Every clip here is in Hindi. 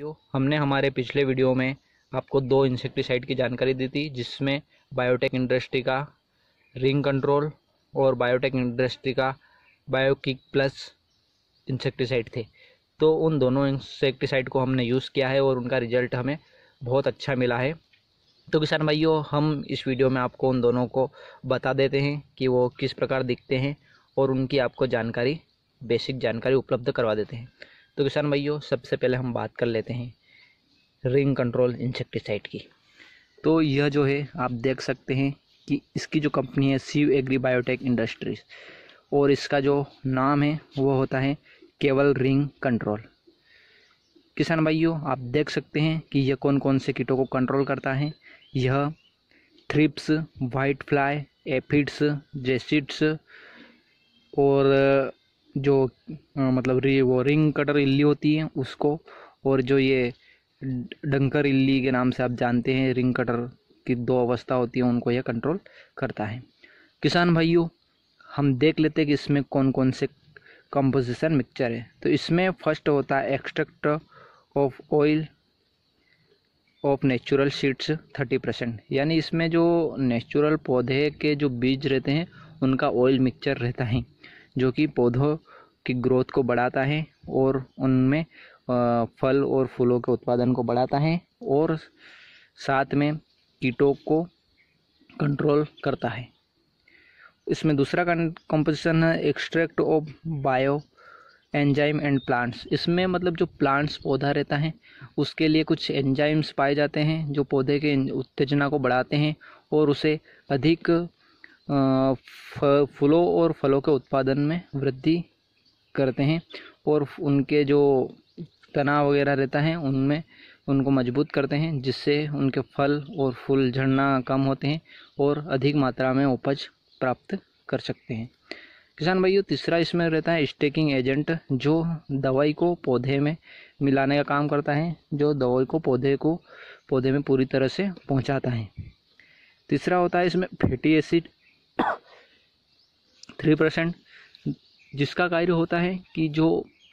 साथियों हमने हमारे पिछले वीडियो में आपको दो इंसेक्टिसाइड की जानकारी दी थी जिसमें बायोटेक इंडस्ट्री का रिंग कंट्रोल और बायोटेक इंडस्ट्री का बायोकिक प्लस इंसेक्टिसाइड थे तो उन दोनों इंसेक्टिसाइड को हमने यूज़ किया है और उनका रिजल्ट हमें बहुत अच्छा मिला है तो किसान भाइयों हम इस वीडियो में आपको उन दोनों को बता देते हैं कि वो किस प्रकार दिखते हैं और उनकी आपको जानकारी बेसिक जानकारी उपलब्ध करवा देते हैं तो किसान भाइयों सबसे पहले हम बात कर लेते हैं रिंग कंट्रोल इंसेक्टिसाइड की तो यह जो है आप देख सकते हैं कि इसकी जो कंपनी है सीव एग्री बायोटेक इंडस्ट्रीज और इसका जो नाम है वो होता है केवल रिंग कंट्रोल किसान भाइयों आप देख सकते हैं कि यह कौन कौन से कीटों को कंट्रोल करता है यह thrips white fly aphids jassids और जो मतलब री वो रिंग कटर इल्ली होती है उसको और जो ये डंकर इल्ली के नाम से आप जानते हैं रिंग कटर की दो अवस्था होती है उनको यह कंट्रोल करता है किसान भाइयों हम देख लेते हैं कि इसमें कौन कौन से कंपोजिशन मिक्सचर है तो इसमें फर्स्ट होता है extract of oil of natural seeds thirty percent यानी इसमें जो नेचुरल पौधे के जो बीज रहते हैं उनका ऑयल मिक्सचर रहता है जो कि पौधों की ग्रोथ को बढ़ाता है और उनमें फल और फूलों के उत्पादन को बढ़ाता है और साथ में कीटों को कंट्रोल करता है इसमें दूसरा कंपोजिशन है extract of bio enzyme and plants इसमें मतलब जो प्लांट्स पौधा रहता है उसके लिए कुछ एंजाइम्स पाए जाते हैं जो पौधे के उत्तेजना को बढ़ाते हैं और उसे अधिक फूलों और फलों के उत्पादन में वृद्धि करते हैं और उनके जो तनाव वगैरह रहता है उनमें उनको मजबूत करते हैं जिससे उनके फल और फूल झड़ना कम होते हैं और अधिक मात्रा में उपज प्राप्त कर सकते हैं किसान भाइयों तीसरा इसमें रहता है स्टेकिंग एजेंट जो दवाई को पौधे में मिलाने का काम करता है जो दवाई को पौधे को पौधे में पूरी तरह से पहुंचाता है तीसरा होता है इसमें फैटी एसिड थ्री परसेंट जिसका कार्य होता है कि जो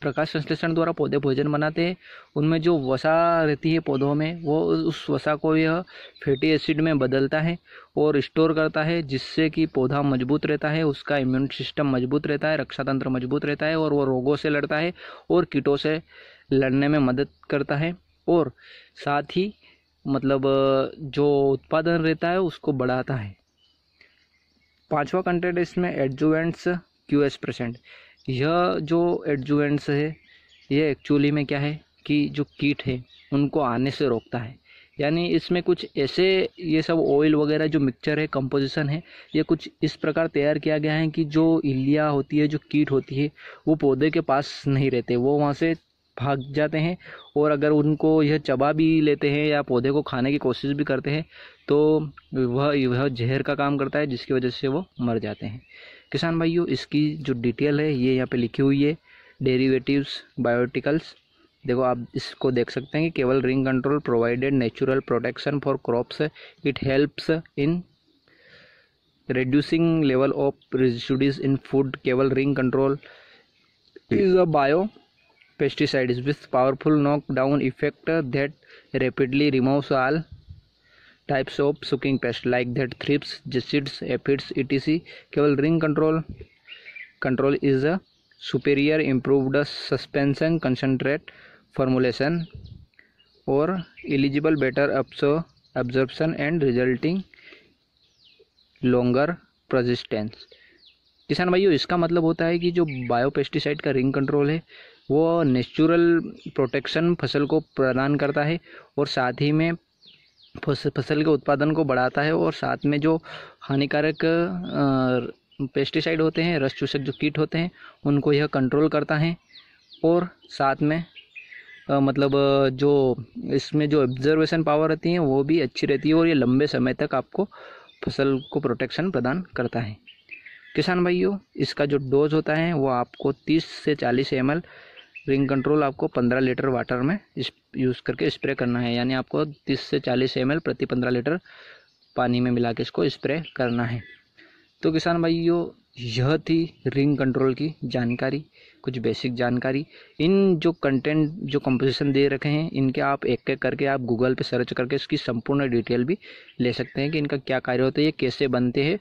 प्रकाश संश्लेषण द्वारा पौधे भोजन बनाते हैं उनमें जो वसा रहती है पौधों में वो उस वसा को यह फैटी एसिड में बदलता है और स्टोर करता है जिससे कि पौधा मजबूत रहता है उसका इम्यून सिस्टम मजबूत रहता है रक्षा तंत्र मजबूत रहता है और वो रोगों से लड़ता है और कीटों से लड़ने में मदद करता है और साथ ही मतलब जो उत्पादन रहता है उसको बढ़ाता है पांचवा कंटेंट इसमें एडजुवेंट्स क्यू एस प्रेसेंट यह जो एडजुवेंट्स है यह एक्चुअली में क्या है कि जो कीट है उनको आने से रोकता है यानी इसमें कुछ ऐसे ये सब ऑयल वगैरह जो मिक्सचर है कंपोजिशन है ये कुछ इस प्रकार तैयार किया गया है कि जो इलिया होती है जो कीट होती है वो पौधे के पास नहीं रहते वो वहाँ से भाग जाते हैं और अगर उनको यह चबा भी लेते हैं या पौधे को खाने की कोशिश भी करते हैं तो वह वह जहर का काम करता है जिसकी वजह से वो मर जाते हैं किसान भाइयों इसकी जो डिटेल है ये यहाँ पे लिखी हुई है डेरिवेटिव्स बायोटिकल्स देखो आप इसको देख सकते हैं कि केवल ring control provided natural protection for crops it helps in level of residues in food केवल ring control is a bio pesticide with powerful knock down effect that rapidly removes all types of sucking pest like that thrips jassids aphids E T C केवल ring control control is a superior improved suspension concentrate formulation और eligible better absorption and resulting longer persistence किसान भाइयों इसका मतलब होता है कि जो बायोपेस्टिसाइड का रिंग कंट्रोल है वो नेचुरल प्रोटेक्शन फसल को प्रदान करता है और साथ ही में फसल के उत्पादन को बढ़ाता है और साथ में जो हानिकारक पेस्टिसाइड होते हैं रस चूसक जो कीट होते हैं उनको यह कंट्रोल करता है और साथ में मतलब जो इसमें जो ऑब्जर्वेशन पावर रहती है वो भी अच्छी रहती है और ये लंबे समय तक आपको फसल को प्रोटेक्शन प्रदान करता है किसान भाइयों इसका जो डोज होता है वो आपको 30 से 40 एम रिंग कंट्रोल आपको पंद्रह लीटर वाटर में इस यूज़ करके स्प्रे करना है यानी आपको तीस से चालीस एम प्रति पंद्रह लीटर पानी में मिला के इसको स्प्रे करना है तो किसान भाइयों यह थी रिंग कंट्रोल की जानकारी कुछ बेसिक जानकारी इन जो कंटेंट जो कंपोजिशन दे रखे हैं इनके आप एक एक करके आप गूगल पे सर्च करके इसकी संपूर्ण डिटेल भी ले सकते हैं कि इनका क्या कार्य होता है ये कैसे बनते हैं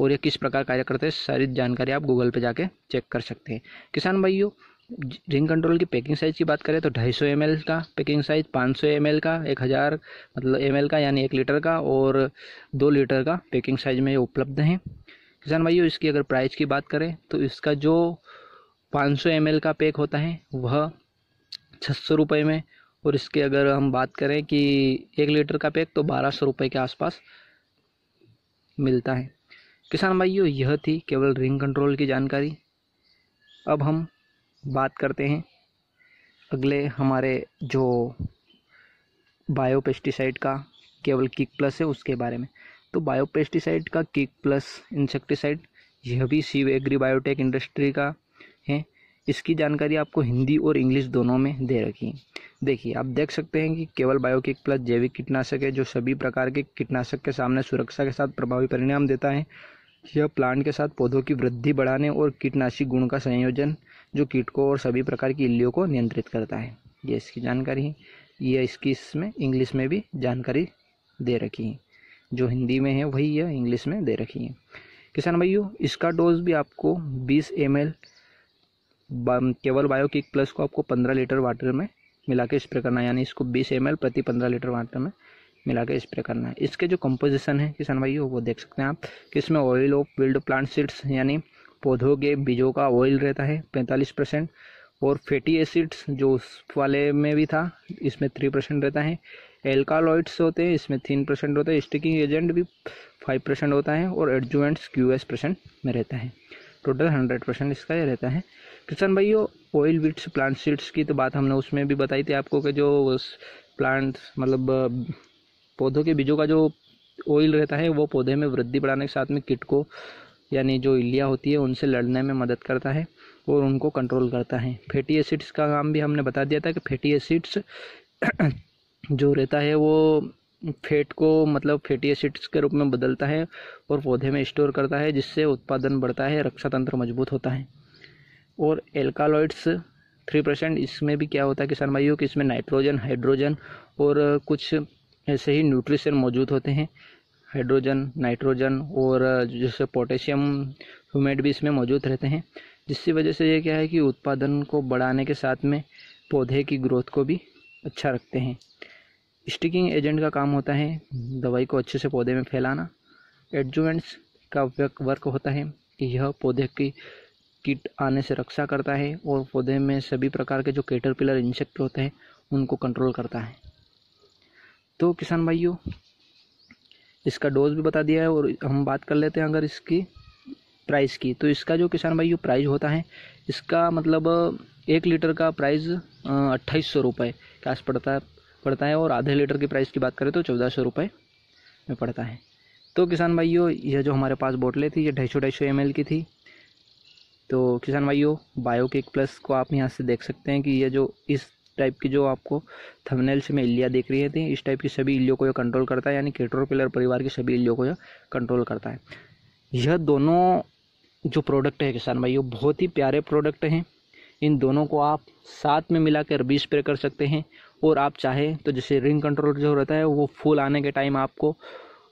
और ये किस प्रकार कार्य करते हैं सारी जानकारी आप गूगल पे जाके चेक कर सकते हैं किसान भाइयों रिंग कंट्रोल की पैकिंग साइज़ की बात करें तो 250 सौ का पैकिंग साइज़ 500 सौ का 1000 मतलब एम का यानी एक लीटर का और दो लीटर का पैकिंग साइज़ में उपलब्ध हैं किसान भाइयों इसकी अगर प्राइस की बात करें तो इसका जो 500 सौ का पैक होता है वह छः सौ में और इसके अगर हम बात करें कि एक लीटर का पैक तो बारह सौ के आसपास मिलता है किसान भाइयों यह थी केवल रिंग कंट्रोल की जानकारी अब हम बात करते हैं अगले हमारे जो बायो पेस्टिसाइड का केवल किक प्लस है उसके बारे में तो बायो पेस्टिसाइड का किक प्लस इंसेक्टिसाइड यह भी शिव एग्री बायोटेक इंडस्ट्री का है इसकी जानकारी आपको हिंदी और इंग्लिश दोनों में दे रखी है देखिए आप देख सकते हैं कि केवल बायोकिक प्लस जैविक कीटनाशक है जो सभी प्रकार के कीटनाशक के सामने सुरक्षा के साथ प्रभावी परिणाम देता है यह प्लांट के साथ पौधों की वृद्धि बढ़ाने और कीटनाशी गुण का संयोजन जो कीटकों और सभी प्रकार की इल्लियों को नियंत्रित करता है ये इसकी जानकारी है ये इसकी इसमें इंग्लिश में भी जानकारी दे रखी है जो हिंदी में है वही यह इंग्लिश में दे रखी है किसान भाइयों इसका डोज भी आपको 20 एम एल केवल बायोकिक प्लस को आपको 15 लीटर वाटर में मिला के स्प्रे करना है यानी इसको 20 एम प्रति 15 लीटर वाटर में मिला के स्प्रे करना है इसके जो कंपोजिशन है किसान भाइयों वो देख सकते हैं आप कि इसमें oil of wild plant seeds यानी पौधों के बीजों का ऑयल रहता है पैंतालीस परसेंट और फैटी एसिड्स जो उस वाले में भी था इसमें थ्री परसेंट रहता है एल्कालॉइड्स होते हैं इसमें तीन परसेंट होता है स्टिकिंग एजेंट भी फाइव परसेंट होता है और एडजुएंट्स क्यू एस परसेंट में रहता है टोटल हंड्रेड परसेंट इसका रहता है किसान भाइयों ऑयल बीट्स प्लांट सीड्स की तो बात हमने उसमें भी बताई थी आपको कि जो प्लांट मतलब पौधों के बीजों का जो ऑयल रहता है वो पौधे में वृद्धि बढ़ाने के साथ में किट को यानी जो इलिया होती है उनसे लड़ने में मदद करता है और उनको कंट्रोल करता है फैटी एसिड्स का काम भी हमने बता दिया था कि फैटी एसिड्स जो रहता है वो फैट को मतलब फैटी एसिड्स के रूप में बदलता है और पौधे में स्टोर करता है जिससे उत्पादन बढ़ता है रक्षा तंत्र मजबूत होता है और एल्कालॉइड्स थ्री परसेंट इसमें भी क्या होता है किसान भाइयों कि इसमें नाइट्रोजन हाइड्रोजन और कुछ ऐसे ही न्यूट्रिशन मौजूद होते हैं हाइड्रोजन नाइट्रोजन और जैसे पोटेशियम ह्यूमेट भी इसमें मौजूद रहते हैं जिसकी वजह से ये क्या है कि उत्पादन को बढ़ाने के साथ में पौधे की ग्रोथ को भी अच्छा रखते हैं स्टिकिंग एजेंट का काम होता है दवाई को अच्छे से पौधे में फैलाना एडजुमेंट्स का वर्क होता है कि यह पौधे की कीट आने से रक्षा करता है और पौधे में सभी प्रकार के जो केटरपिलर इंसेक्ट होते हैं उनको कंट्रोल करता है तो किसान भाइयों इसका डोज भी बता दिया है और हम बात कर लेते हैं अगर इसकी प्राइस की तो इसका जो किसान भाई प्राइस होता है इसका मतलब एक लीटर का प्राइस अट्ठाईस सौ रुपये के आस पड़ता है पड़ता है और आधे लीटर की प्राइस की बात करें तो चौदह सौ रुपये में पड़ता है तो किसान भाइयों यह जो हमारे पास बोटलें थी ये ढाई सौ ढाई सौ एम की थी तो किसान भाइयों बायो किक प्लस को आप यहाँ से देख सकते हैं कि यह जो इस टाइप की जो आपको से में इलिया देख रही थी इस टाइप की सभी इलियों को यह कंट्रोल करता है यानी केटरोपिलर परिवार की सभी इलियों को यह कंट्रोल करता है यह दोनों जो प्रोडक्ट है किसान भाइयों बहुत ही प्यारे प्रोडक्ट हैं इन दोनों को आप साथ में मिलाकर भी स्प्रे कर सकते हैं और आप चाहे तो जैसे रिंग कंट्रोल जो रहता है वो फूल आने के टाइम आपको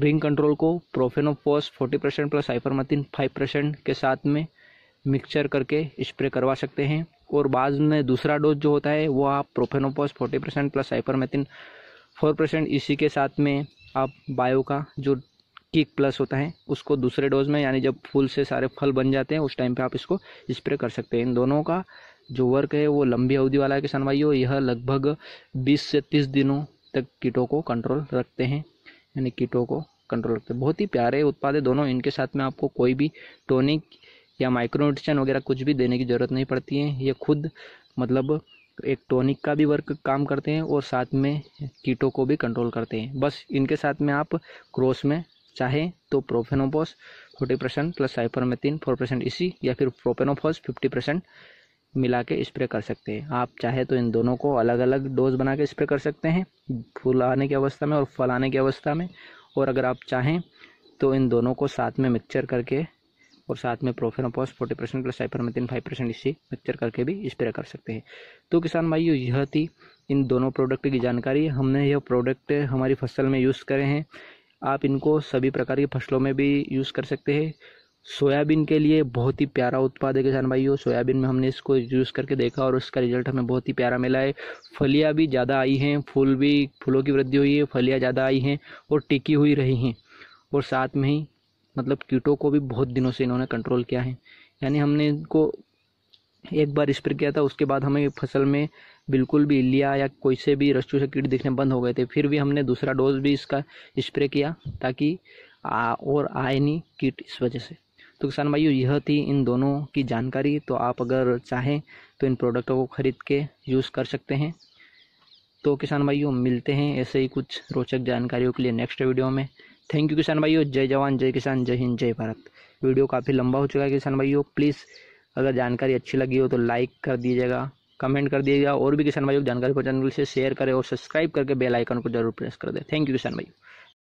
रिंग कंट्रोल को profenofos forty percent plus cypermethrin five percent के साथ में मिक्सचर करके स्प्रे करवा सकते हैं और बाद में दूसरा डोज जो होता है वो आप profenofos forty percent plus cypermethrin four percent इसी के साथ में आप बायो का जो किक प्लस होता है उसको दूसरे डोज में यानी जब फूल से सारे फल बन जाते हैं उस टाइम पे आप इसको स्प्रे कर सकते हैं इन दोनों का जो वर्क है वो लंबी अवधि वाला है किसान भाइयों यह लगभग बीस से तीस दिनों तक कीटों को कंट्रोल रखते हैं यानी कीटों को कंट्रोल रखते हैं बहुत ही प्यारे उत्पाद है दोनों इनके साथ में आपको कोई भी टॉनिक या माइक्रो न्यूट्रिशन वगैरह कुछ भी देने की ज़रूरत नहीं पड़ती है ये खुद मतलब एक टॉनिक का भी वर्क काम करते हैं और साथ में कीटों को भी कंट्रोल करते हैं बस इनके साथ में आप क्रॉस में चाहे तो profenofos forty percent plus cypermethrin four percent इसी या फिर प्रोपेनोफॉस फिफ्टी परसेंट मिला के स्प्रे कर सकते हैं आप चाहे तो इन दोनों को अलग अलग डोज बना के स्प्रे कर सकते हैं फूल आने की अवस्था में और फल आने की अवस्था में और अगर आप चाहें तो इन दोनों को साथ में मिक्सचर करके और साथ में profenofos forty percent plus cypermethrin five percent इससे मिक्सचर करके भी स्प्रे कर सकते हैं तो किसान भाइयों यह थी इन दोनों प्रोडक्ट की जानकारी हमने यह प्रोडक्ट हमारी फसल में यूज़ करे हैं आप इनको सभी प्रकार की फसलों में भी यूज़ कर सकते हैं सोयाबीन के लिए बहुत ही प्यारा उत्पाद है किसान भाइयों सोयाबीन में हमने इसको यूज़ करके देखा और उसका रिजल्ट हमें बहुत ही प्यारा मिला है फलियाँ भी ज़्यादा आई हैं फूल भी फूलों की वृद्धि हुई है फलियाँ ज़्यादा आई हैं और टिकी हुई रही हैं और साथ में ही मतलब कीटों को भी बहुत दिनों से इन्होंने कंट्रोल किया है यानी हमने इनको एक बार स्प्रे किया था उसके बाद हमें फसल में बिल्कुल भी लिया या कोई से भी रस्चू से कीट दिखने बंद हो गए थे फिर भी हमने दूसरा डोज भी इसका स्प्रे किया ताकि आ, और आए नहीं कीट इस वजह से तो किसान भाइयों यह थी इन दोनों की जानकारी तो आप अगर चाहें तो इन प्रोडक्टों को ख़रीद के यूज़ कर सकते हैं तो किसान भाइयों मिलते हैं ऐसे ही कुछ रोचक जानकारियों के लिए नेक्स्ट वीडियो में थैंक यू किसान भाइयों जय जवान जय किसान जय हिंद जय भारत वीडियो काफ़ी लंबा हो चुका है किसान भाइयों प्लीज़ अगर जानकारी अच्छी लगी हो तो लाइक कर दीजिएगा कमेंट कर दीजिएगा और भी किसान भाइयों को जानकारी पहुंचाने के लिए शेयर करें और सब्सक्राइब करके बेल आइकन को जरूर प्रेस कर दें थैंक यू किसान भाई